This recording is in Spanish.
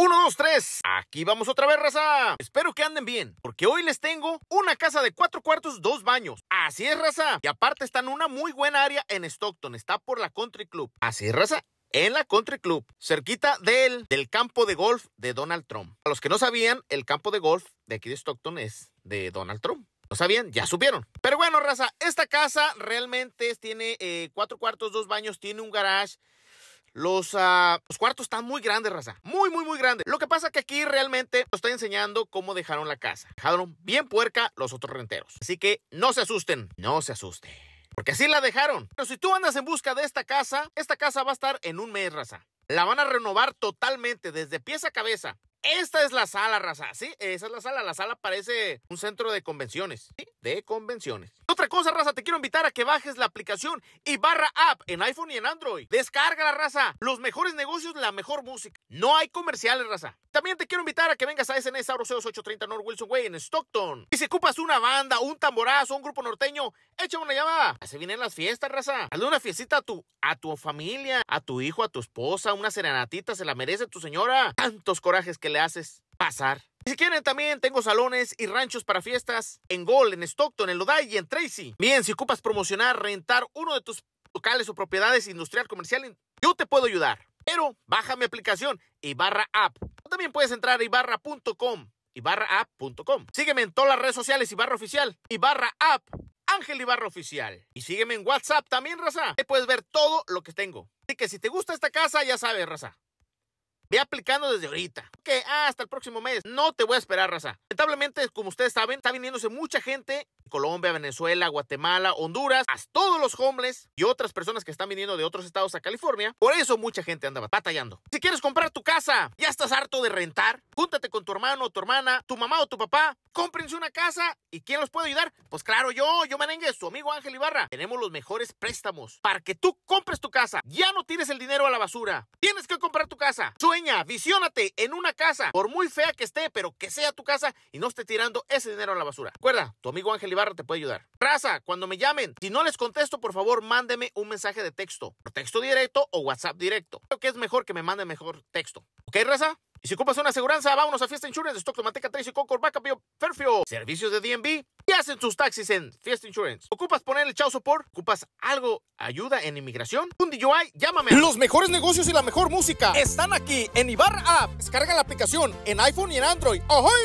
1, 2, 3. Aquí vamos otra vez, raza. Espero que anden bien, porque hoy les tengo una casa de cuatro cuartos, dos baños. Así es, raza. Y aparte está en una muy buena área en Stockton. Está por la Country Club. Así es, raza en la Country Club, cerquita del, del campo de golf de Donald Trump. A los que no sabían, el campo de golf de aquí de Stockton es de Donald Trump. No sabían, ya supieron. Pero bueno, raza, esta casa realmente tiene eh, cuatro cuartos, dos baños, tiene un garage, Ah, los, cuartos están muy grandes, raza. Muy, muy, muy grandes. Lo que pasa que aquí realmente Os estoy enseñando cómo dejaron la casa. Dejaron bien puerca los otros renteros. Así que no se asusten, no se asusten. Porque así la dejaron. Pero si tú andas en busca de esta casa, esta casa va a estar en un mes, raza. La van a renovar totalmente, desde pies a cabeza. Esta es la sala, raza, ¿sí? Esa es la sala. La sala parece un centro de convenciones, ¿sí? De convenciones. Otra cosa, raza, te quiero invitar a que bajes la aplicación Y barra App en iPhone y en Android. Descarga la raza. Los mejores negocios, la mejor música. No hay comerciales, raza. También te quiero invitar a que vengas a SNS Auro 830 North Wilson Way en Stockton. Y si ocupas una banda, un tamborazo, un grupo norteño, échame una llamada. Así vienen las fiestas, raza. Hazle una fiestita a tu, a tu familia, a tu hijo, a tu esposa, una serenatita, se la merece tu señora. Tantos corajes que le haces pasar. Y si quieren también tengo salones y ranchos para fiestas en Gol, en Stockton, en Lodi y en Tracy. Bien, si ocupas promocionar, rentar uno de tus locales o propiedades industrial, comercial, yo te puedo ayudar. Pero baja mi aplicación barra App. O también puedes entrar a ibarra.com, App.com Sígueme en todas las redes sociales barra Oficial, Ibarra App, Ángel Ibarra Oficial. Y sígueme en WhatsApp también, Raza. Ahí puedes ver todo lo que tengo. Así que si te gusta esta casa, ya sabes, Raza. Ve aplicando desde ahorita. Que ah, hasta el próximo mes. No te voy a esperar, raza. Lamentablemente, como ustedes saben, está viniéndose mucha gente Colombia, Venezuela, Guatemala, Honduras, a todos los homeless y otras personas que están viniendo de otros estados a California. Por eso mucha gente anda batallando. Si quieres comprar tu casa, ya estás harto de rentar, júntate con tu hermano, o tu hermana, tu mamá o tu papá, cómprense una casa y ¿quién los puede ayudar? Pues claro, yo, yo merengue, su amigo Ángel Ibarra. Tenemos los mejores préstamos para que tú compres tu casa. Ya no tires el dinero a la basura. Tienes que comprar tu casa. Sueña, visiónate en una casa, por muy fea que esté, pero que sea tu casa y no esté tirando ese dinero a la basura. Recuerda, tu amigo Ángel Ibarra te puede ayudar. Raza, cuando me llamen, si no les contesto, por favor, mándeme un mensaje de texto. Por texto directo o WhatsApp directo. Creo que es mejor que me mande mejor texto. ¿Ok, Raza? Y si ocupas una aseguranza, vámonos a Fiesta Insurance de Stockton, Mateca, Tracy, Concord, Backup, Ferfio, Servicios de DNB. ¿Qué hacen tus taxis en Fiesta Insurance. ¿Ocupas poner el chao support? ¿Ocupas algo, ayuda en inmigración? Un DUI, llámame. Los mejores negocios y la mejor música están aquí en Ibarra App. Descarga la aplicación en iPhone y en Android. ¡Ojo!